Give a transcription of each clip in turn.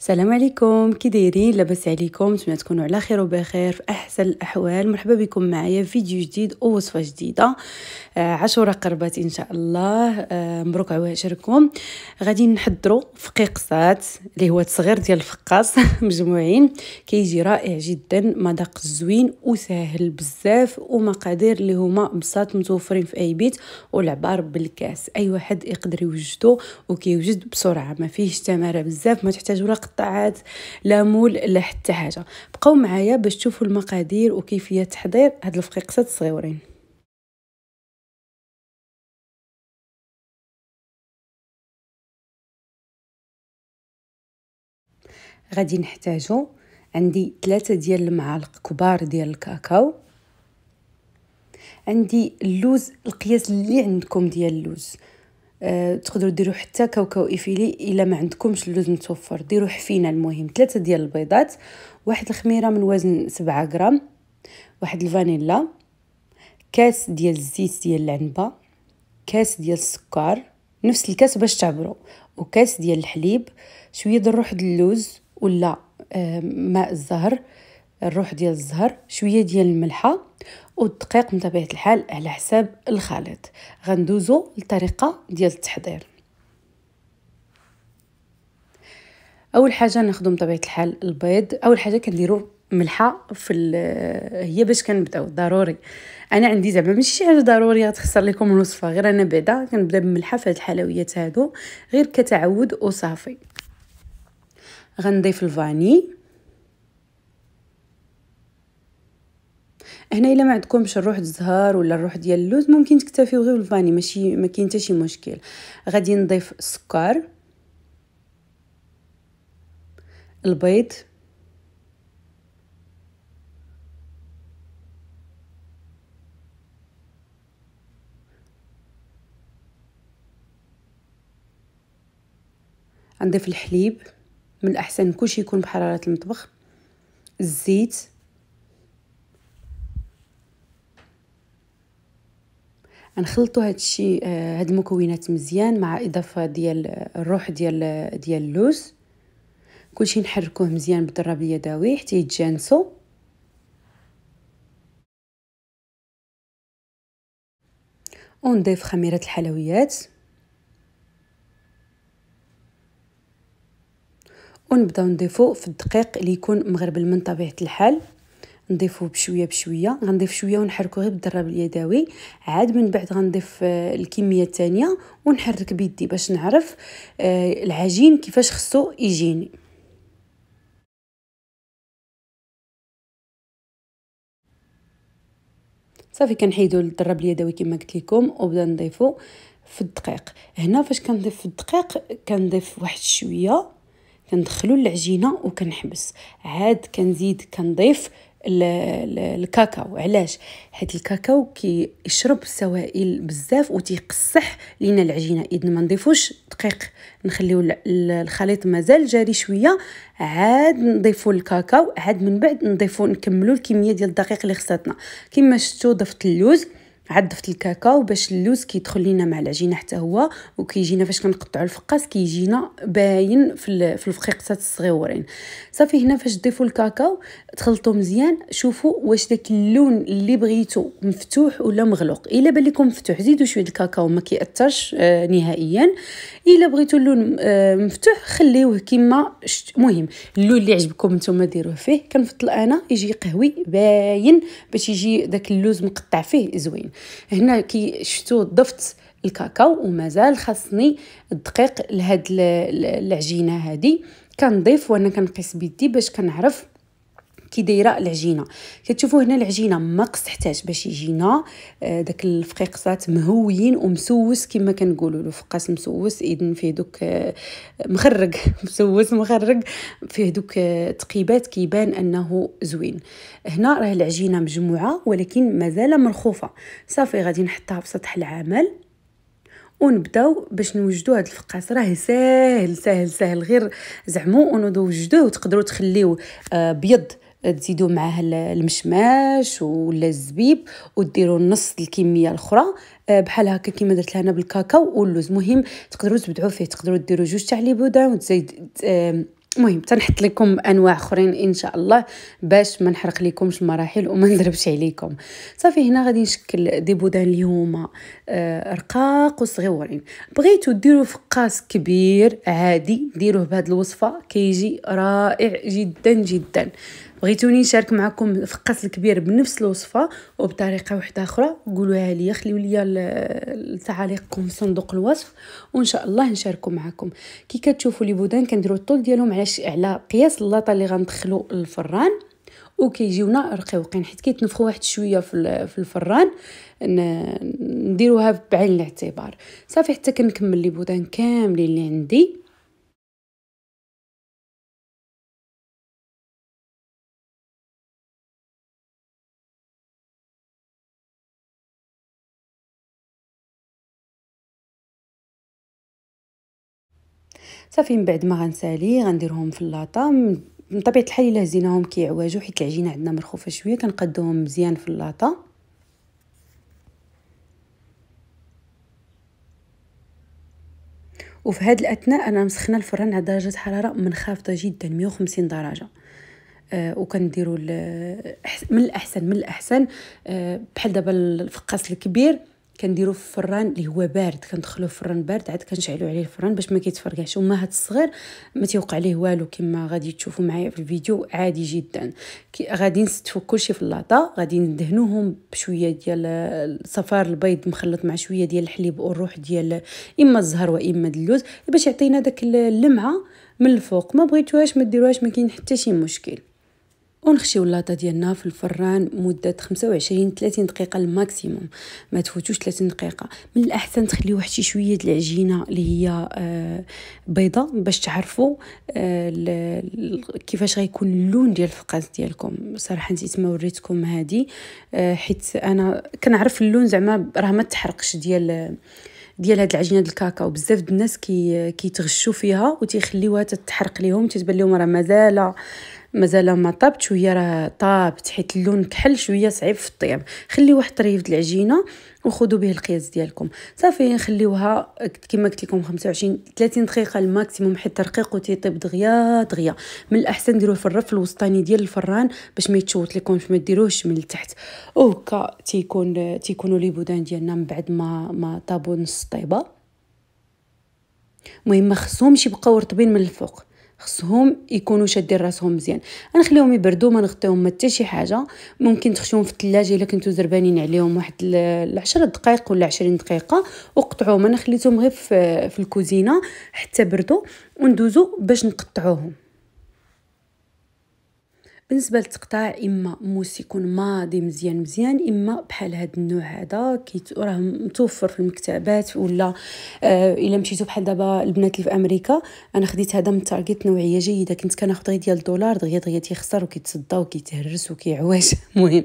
السلام عليكم كي دايرين لاباس عليكم نتمنى تكونوا على خير وبخير في احسن الاحوال مرحبا بكم معايا في فيديو جديد ووصفه جديده آه، عشرة قربات ان شاء الله آه، مبروك عواشركم غادي نحضروا فقيقصات اللي هو الصغير ديال الفقاص مجموعين كيجي رائع جدا مذاق زوين وسهل بزاف ومقادير اللي هما بساط متوفرين في اي بيت والعبار بالكاس اي واحد يقدر يوجدو وكيوجد بسرعه ما فيهش تماره بزاف ما تحتاج ورق قطعات لا مول لا حتى حاجه بقاو معايا باش تشوفوا المقادير وكيفيه تحضير هاد الفقيقسات الصغيورين غادي نحتاجو عندي ثلاثة ديال المعالق كبار ديال الكاكاو عندي اللوز القياس اللي عندكم ديال اللوز أه تقدروا ديروا حتى كاوكاو ايفيلي الا ما عندكمش اللوز متوفر ديروا حفينه المهم ثلاثه ديال البيضات واحد الخميره من وزن سبعة غرام واحد الفانيلا كاس ديال الزيت ديال العنبه كاس ديال السكر نفس الكاس باش تعبروا وكاس ديال الحليب شويه ديال روح اللوز ولا آه، ماء الزهر الروح ديال الزهر شويه ديال الملحه والدقيق من طبيعه الحال على حساب الخليط غندوزو للطريقه ديال التحضير اول حاجه ناخذ بطبيعه الحال البيض اول حاجه كنديرو ملحه في هي باش كنبداو ضروري انا عندي زعما ماشي شي حاجه ضروري غتخسر لكم الوصفه غير انا بعدا كنبدا بالملحه في هاد الحلويات هادو غير كتعود وصافي غنضيف الفاني هنا الا ما عندكمش الروح الزهر ولا الروح ديال اللوز ممكن تكتفيو غير بالفاني ماشي ما كاين حتى شي مشكل غادي نضيف السكر البيض نضيف الحليب من الاحسن كلشي يكون بحراره المطبخ الزيت غنخلطوا هاد الشيء آه، هاد المكونات مزيان مع اضافه ديال آه، الروح ديال آه، ديال اللوز كلشي نحركوه مزيان بالضرب اليدوي حتى يتجانسوا ونضيف خميره الحلويات ونبداو نضيفو في الدقيق اللي يكون مغربل من طبيعه الحال نضيفو بشويه بشويه غنضيف شويه ونحركو غير بالدراب اليدوي عاد من بعد غنضيف آه، الكميه الثانيه ونحرك بيدي باش نعرف آه، العجين كيفاش خصو يجيني صافي كنحيدو الدراب اليدوي كما قلت لكم وبدا نضيفو في الدقيق هنا فاش كنضيف في الدقيق كنضيف واحد شويه كندخلو العجينه وكنحبس عاد كنزيد كنضيف الكاكاو علاش حيت الكاكاو كيشرب السوائل بزاف وتيقصح لينا العجينه اذن ما نضيفوش دقيق نخليو الخليط مازال جاري شويه عاد نضيفو الكاكاو عاد من بعد نضيفو نكملو الكميه ديال الدقيق اللي خصاتنا كما شفتو ضفت اللوز عضفت الكاكاو باش اللوز كيدخل لينا مع العجينه حتى هو وكيجينا فاش كنقطعوا الفقاس كيجينا باين في في الفقيقات الصغيورين صافي هنا فاش تضيفوا الكاكاو تخلطوا مزيان شوفوا واش داك اللون اللي بغيتو مفتوح ولا مغلوق الا بان لكم مفتوح زيدوا شويه الكاكاو ما كيأثرش آه نهائيا الا بغيتو اللون آه مفتوح خليوه كما مهم اللون اللي عجبكم نتوما ديروه فيه كنفضل انا يجي قهوي باين باش يجي داك اللوز مقطع فيه زوين هنا كي شفتو ضفت الكاكاو ومازال خاصني الدقيق لهاد العجينه هادي كنضيف وانا كنقيس بيدي باش كنعرف كي دايره العجينه كتشوفوا هنا العجينه ما قصحتهاش باش يجينا آه، داك الفقيقصات مهويين ومسوس كما كنقولوا له فقاس مسوس اذن فيه دوك آه، مخرج مسوس مخرج فيه دوك آه، تقيبات كيبان انه زوين هنا راه العجينه مجموعه ولكن مازال مرخوفه صافي غادي نحطها في سطح العمل ونبداو باش نوجدو هاد الفقاس راه ساهل ساهل ساهل غير زعمو ونوجدوه وتقدروا تخليوه ابيض بيض تزيدوا معاه المشماش ولا الزبيب وديروا نص الكميه الاخرى آه، بحال هكا كيما درت لها انا بالكاكاو واللوز مهم تقدروا تبدعوا فيه تقدروا ديروا جوج تاع لي بودان وتزيد المهم آه، تنحط لكم انواع اخرين ان شاء الله باش ما نحرق لكمش المراحل وما نضربش عليكم صافي هنا غادي نشكل دي بودان اللي هما آه، رقاق وصغيورين بغيتو ديروا فقاس كبير عادي ديروه بهاد الوصفه كيجي رائع جدا جدا بغيتوني نشارك معكم الفقاس الكبير بنفس الوصفه وبطريقه واحده اخرى قولوها لي خليو لي تعاليقكم في صندوق الوصف وان شاء الله نشاركو معكم كي كتشوفوا لي بودان كنديروا الطول ديالهم على على قياس اللاطه اللي غندخلو الفران وكيجيونا رقيقين حيت كيتنفخوا واحد شويه في الفران نديروها بعين الاعتبار صافي حتى كنكمل لي بودان كاملين اللي عندي صافي من بعد ما غنسالي غنديرهم في اللاطا من طبيعه الحال الا هزيناهم كيعواجو حيت العجينه عندنا مرخوفه شويه كنقدوهم مزيان في اللاطا وفي هذا الاثناء انا مسخنه الفرن على درجه حراره منخفضه جدا 150 درجه أه وكنديروا من الاحسن من الاحسن أه بحال دابا الفقاس الكبير كنديرو في فران اللي هو بارد كندخلو في الفران بارد عاد كنشعلو عليه الفران باش ما كيتفرقعش وما هاد الصغير ما تيوقع ليه والو كما غادي تشوفوا معايا في الفيديو عادي جدا غادي نستفو كلشي في اللاطه غادي ندهنوهم بشويه ديال الصفار البيض مخلط مع شويه ديال الحليب والروح ديال اما الزهر واما اللوز باش يعطينا داك اللمعه من الفوق ما بغيتوهاش ما ديروهاش ما كاين حتى شي مشكل ونخشيو اللاطا ديالنا في الفران مده 25 30 دقيقه الماكسيموم ما تفوتوش 30 دقيقه من الاحسن تخليو واحد شي شويه د العجينه اللي هي آه، بيضه باش تعرفوا آه، كيفاش غيكون اللون ديال الفقاس ديالكم صراحه نسيت ما وريتكم هادي آه، حيت انا كنعرف اللون زعما راه ما تحرقش ديال ديال هاد العجينه الكاكاو بزاف الناس كي كيتغشوا فيها وتيخليوها تتحرق ليهم تتبان لهم راه مازال مازال ما طابت شويه راه طابت حيت اللون كحل شويه صعيب في الطياب خليو واحد طريف العجينه وخذوا به القياس ديالكم صافي نخليوها كما قلت لكم 25 30 دقيقه الماكسيموم حيت رقيق وتيطيب دغيا دغيا من الاحسن ديروه في الرف الوسطاني ديال الفران باش ما يتشوت لكمش ما ديروهش من التحت اوكا تيكون تيكونوا لي بودان ديالنا من بعد ما ما طابوا نص طيبه المهم ما خصهمش يبقاو رطبين من الفوق خصهم يكونوا شادين راسهم مزيان نخليهم يبردوا ما نغطيهم حتى شي حاجه ممكن تخشيهم في الثلاجه الا كنتو زربانين عليهم واحد 10 دقائق ولا 20 دقيقه وقطعوهم انا خليتهم غير في, في الكوزينه حتى بردوا وندوزو باش نقطعوهم بالنسبه للتقطاع اما موس يكون ماضي مزيان مزيان اما بحال هذا النوع هذا راه متوفر في المكتبات ولا آه الا مشيتو بحال دابا البنات اللي في امريكا انا خديت هذا من تارجت نوعيه جيده كنت كناخذ غير ديال الدولار دغيا دغيا تيخسر وكيتصدى وكيتهرس وكيعواش مهم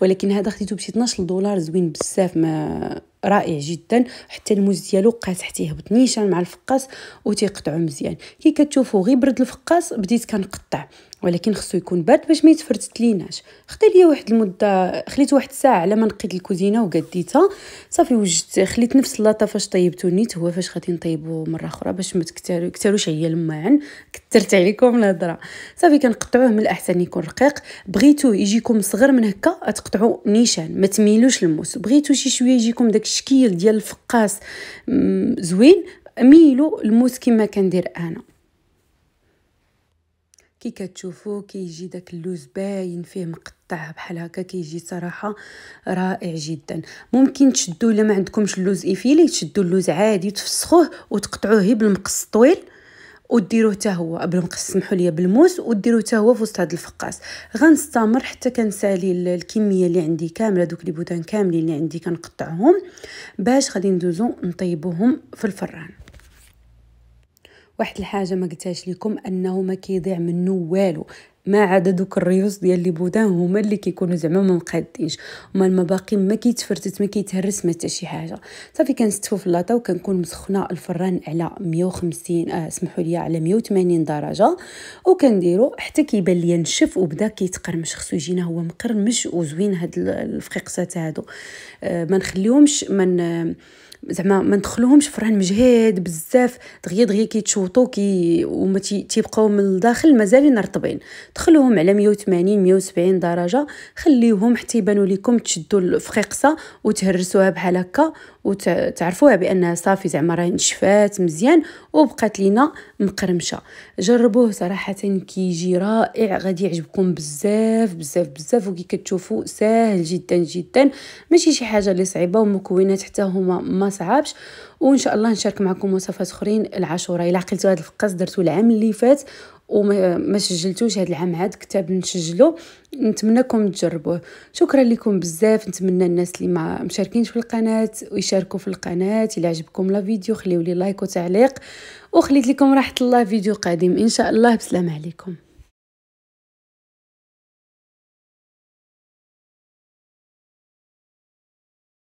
ولكن هذا خديته ب 12 دولار زوين بزاف ما رائع جدا حتى الموز ديالو قاس حتى يهبط نيشان مع الفقاس وتيقطعو مزيان كي كتشوفو غير برد الفقاس بديت كنقطع ولكن خصو يكون بارد باش ما يتفرتتليناش ليناش خدا ليا واحد المده خليت واحد الساعه على ما نقيت الكوزينه وقديتها صافي وجدت خليت نفس اللاطه فاش طيبتو نيت هو فاش غادي نطيبو مره اخرى باش ما تكثروش عيا الماعن كثرت عليكم الهضره صافي كنقطعوه من الاحسن يكون رقيق بغيتو يجيكم صغر من هكا تقطعو نيشان ما تميلوش الموس بغيتو شي شويه يجيكم داك الشكل ديال الفقاس زوين ميلو الموس كما كندير انا كي كتشوفو كيجي داك اللوز باين فيه مقطع بحال هكا كيجي صراحه رائع جدا ممكن تشدو الا ما عندكمش اللوز ايفيلي تشدو اللوز عادي تفسخوه وتقطعوه بالمقص طويل وديروه حتى هو بالمقص سمحوا لي بالموس وديروه حتى هو في وسط هذا الفقاس غنستمر حتى كنسالي الكميه اللي عندي كامله دوك لي بودان كاملين اللي عندي كنقطعهم باش غادي ندوزو نطيبوهم في الفران واحد الحاجه ما قلتهاش لكم انه ما كيضيع منه والو ما عدا دوك الريوس ديال لي بودان هما اللي كيكونوا زعما ما مقادينش هما المباقي ما كيتفرتت ما كيتهرس ما حتى شي حاجه صافي كنستفو في لاطا وكنكون مسخنه الفران على 150 آه سمحوا لي على 180 درجه وكنديرو حتى كيبان ليا نشف وبدا كيتقرمش خصو يجينا هو مقرمش وزوين هاد الفقيقسات هادو آه ما نخليهمش من آه زعما ما ندخلوهمش فران مجهد بزاف دغيا دغيا كيتشوطو كي وما تيبقاو من الداخل مازالين رطبين دخلوهم على 180 170 درجه خليوهم حتى يبانوا لكم تشدوا الفقيقصه وتهرسوها بحال هكا وتعرفوها بانها صافي زعما راه نشفات مزيان وبقات لينا مقرمشه جربوه صراحه كيجي رائع غادي يعجبكم بزاف بزاف بزاف وكي كتشوفوا ساهل جدا جدا ماشي شي حاجه اللي صعيبه والمكونات حتى هما ما صعابش وان شاء الله نشارك معكم وصفات اخرين العاشوره الا عقلتوا هذا الفقص درتو العام اللي فات وما سجلتوش هذا العام عاد كتاب نسجلو نتمنىكم تجربوه شكرا لكم بزاف نتمنى الناس اللي ما مشاركينش في القناه ويشاركوا في القناه الا عجبكم لا فيديو خليو لي لايك وتعليق وخليت لكم راحه الله فيديو قادم ان شاء الله بسلام عليكم